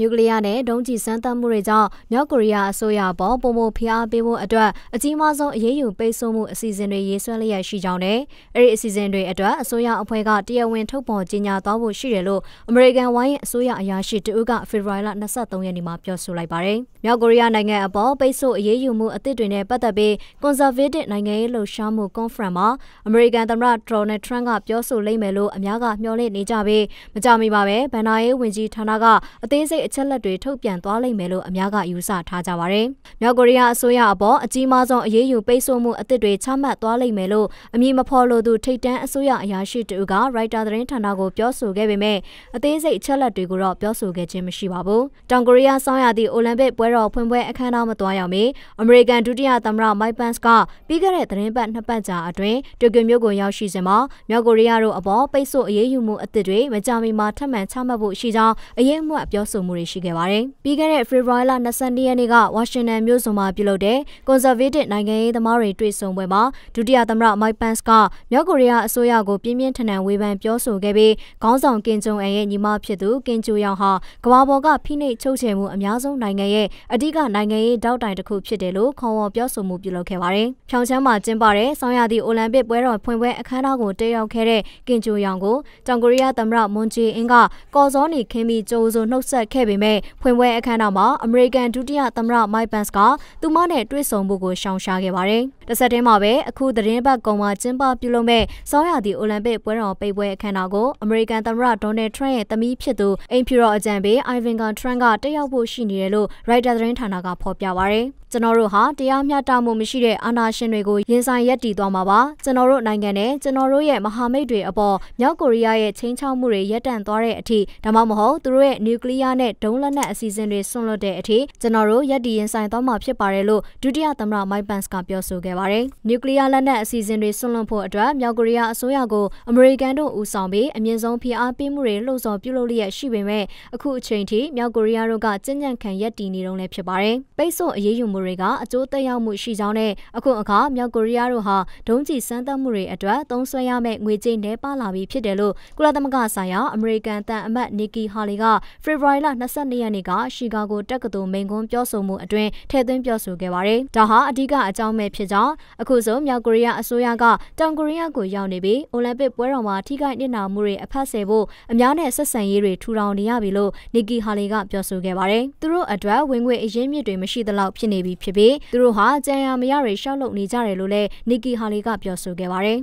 နျူကလ িয়ার နဲ့ဒုံးကျည်စမ်းသပ်မှုတွေကြောင့်မြောက်ကိုရီးယားအစိုးရပေါ်ပုံမဖိအားပေးဖို့အတွက်အကြီးမားဆုံးအရေးယူပိတ်ဆို့မှုအစီအစဉ်တွေရေးဆွဲလျက်ရှိကြောင်းနဲ့အဲဒီအစီအစဉ်တွေအတွက်အစိုးရအဖွဲ့ကတရားဝင်ထုတ်ပေါ်ကြေညာသွားဖို့ရှိတယ်လို့အမေရိကန်ဝိုင်းအစိုးရအရာရှိတဦးကဖေဖော်ဝါရီလ23ရက်နေ့မှာပြောဆိုလိုက်ပါတယ်။မြောက်ကိုရီးယားနိုင်ငံအပေါ်ပိတ်ဆို့အရေးယူမှုအသစ်တွေနဲ့ပတ်သက်ပြီး Conservative နိုင်ငံရေးလှုပ်ရှားမှု Conference မှာအမေရိကန်သမ္မတ Donald Trump ကပြောဆိုလိမ့်မယ်လို့အများကမျှော်လင့်နေကြပြီးမကြမီပါပဲဗန်နာရေးဝန်ကြီးဌာနကအသေးစိတ်အချက်လက်တွေထုတ်ပြန်သွားလိမ့်မယ်လို့အများကယူဆထားကြပါတယ်။မြောက်ကိုရီးယားအစိုးရအပေါ်အကြီးမားဆုံးအရေးယူပိတ်ဆို့မှုအသစ်တွေချမှတ်သွားလိမ့်မယ်လို့အမည်မဖော်လိုသူထိပ်တန်းအစိုးရအရာရှိတူကရိုက်တာသတင်းဌာနကိုပြောဆိုခဲ့ပေမဲ့အသေးစိတ်အချက်လက်တွေကိုတော့ပြောဆိုခဲ့ခြင်းမရှိပါဘူး။တောင်ကိုရီးယားဆောင်ရသည့်အိုလံပစ်ပွဲတော်ဖွင့်ပွဲအခမ်းအနားမသွားရောက်မီအမေရိကန်ဒုတိယသမ္မတမိုက်ပန့်စ်ကပြီးခဲ့တဲ့သတင်းပတ်နှစ်ပတ်ကြာအတွင်းတိုကျိုမြို့ကိုရောက်ရှိစဉ်မှာမြောက်ကိုရီးယားတို့အပေါ်ပိတ်ဆို့အရေးယူမှုအသစ်တွေမကြာမီမှာထပ်မံချမှတ်ဖို့ရှိကြောင်းအရေးမှတ်ပြောဆိုမှုတွေရှိခဲ့ပါတယ်။ပြီးခဲ့တဲ့ February 22ရက်နေ့က Washington မြို့စုံမှာပြုလုပ်တဲ့ Conservative နိုင်ငံရေးသမားတွေတွေ့ဆုံပွဲမှာဒုတိယသမ္မတ Mike Pence ကမြောက်ကိုရီးယားအစိုးရကိုပြင်းပြင်းထန်ထန်ဝေဖန်ပြောဆိုခဲ့ပြီးခေါင်းဆောင်ကင်ဂျုံအန်ရဲ့ညီမဖြစ်သူကင်ဂျူယောင်ဟာကမ္ဘာပေါ်ကဖိနှိပ်ချုပ်ချယ်မှုအများဆုံးနိုင်ငံရဲ့အဓိကနိုင်ငံရေးတောက်တိုင်တစ်ခုဖြစ်တယ်လို့ခေါ်ဝေါ်ပြောဆိုမှုပြုလုပ်ခဲ့ပါတယ်။ဖြောင်ချမ်းမှာကျင်းပတဲ့ဆောင်းရာသီအိုလံပစ်ပွဲတော်ဖွင့်ပွဲအခမ်းအနားကိုတက်ရောက်ခဲ့တဲ့ကင်ဂျူယောင်ကိုတောင်ကိုရီးယားသမ္မတမွန်ဂျေအင်းကကော်စောနီခင်းပြီးကြိုးစိုးနှုတ်ဆက်ခဲ့ခဲ့ပေမဲ့ဖွင့်ပွဲအခမ်းအနားမှာအမေရိကန်ဒုတိယသမ္မတ Mike Pence ကသူမနဲ့တွေ့ဆုံဖို့ကိုရှောင်ရှားခဲ့ပါတယ်။တစ်ဆက်တည်းမှာပဲအခုသတင်းပတ်ကုံမှာကျင်းပပြုလုပ်မဲ့ဆောင်းရာသီအိုလံပစ်ပွဲတော်ပိတ်ပွဲအခမ်းအနားကိုအမေရိကန်သမ္မတ Donald Trump ရဲ့သမီးဖြစ်သူအိမ်ဖြူတော်အကြံပေး Ivanka Trump ကတက်ရောက်ဖို့ရှိနေတယ်လို့ Reuters သတင်းဌာနကဖော်ပြပါတယ်။ကျွန်တော်တို့ဟာတရားမျှတမှုမရှိတဲ့အာဏာရှင်တွေကိုရင်ဆိုင်ရပ်တည်သွားမှာပါ။ကျွန်တော်တို့နိုင်ငံနဲ့ကျွန်တော်တို့ရဲ့မဟာမိတ်တွေအပေါ်မြောက်ကိုရီးယားရဲ့ချင်းချောက်မှုတွေရပ်တန့်သွားတဲ့အထိဒါမှမဟုတ်သူတို့ရဲ့နျူကလ িয়ার နဲ့ဒုံးလက်နက်အစီအစဉ်တွေဆွန့်လွတ်တဲ့အထိကျွန်တော်တို့ရည်တည်ရင်ဆိုင်သွားမှာဖြစ်ပါတယ်လို့ဒုတိယသမ္မတမိုက်ပန်စ်ကပြောဆိုခဲ့ပါတယ်။နျူကလ িয়ার လက်နက်အစီအစဉ်တွေဆွန့်လွတ်ဖို့အတွက်မြောက်ကိုရီးယားအစိုးရကိုအမေရိကန်တို့ဦးဆောင်ပြီးအမြင့်ဆုံးဖိအားပေးမှုတွေလှုံ့ဆော်ပြုလုပ်လျက်ရှိပေမဲ့အခုအချိန်ထိမြောက်ကိုရီးယားတို့ကကြင်ကြံခံရည်တည်နေတုန်းလည်းဖြစ်ပါတယ်။ပိတ်ဆို့အရေးယူမှုတွေကအကျိုးသက်ရောက်မှုရှိကြောင်းနဲ့အခုအခါမြောက်ကိုရီးယားတို့ဟာဒုံးကျည်စမ်းသပ်မှုတွေအတွက်သုံးစွဲရမယ့်ငွေကြေးနှဲပါလာပြီးဖြစ်တယ်လို့ကုလသမဂ္ဂဆိုင်ရာအမေရိကန်တန်အမတ်နီကီဟာလီကဖေဖော်ဝါရီလ22ရက်နေ့ကရှီကာဂိုတက္ကသိုလ်မိန်ကွန်းပြောဆိုမှုအတွင်းထည့်သွင်းပြောဆိုခဲ့ပါတယ်။ဒါဟာအဓိကအကြောင်းပဲဖြစ်ကြောင်းအခုဆိုမြောက်ကိုရီးယားအစိုးရကတောင်ကိုရီးယားကိုရောက်နေပြီးအိုလံပစ်ပွဲတော်မှာထိခိုက်နစ်နာမှုတွေအဖက်ဆယ်ဖို့အများနဲ့ဆက်ဆံရေးတွေထူထောင်နေရပြီလို့နီကီဟာလီကပြောဆိုခဲ့ပါတယ်။သူတို့အတွက်ဝင်ငွေအရင်းမြစ်တွေမရှိသလောက်ဖြစ်နေပြီဖြစ်ပြီးသူတို့ဟာကြံရမရတွေရှောက်လုပ်နေကြတယ်လို့လည်းနီကီဟာလီကပြောဆိုခဲ့ပါတယ်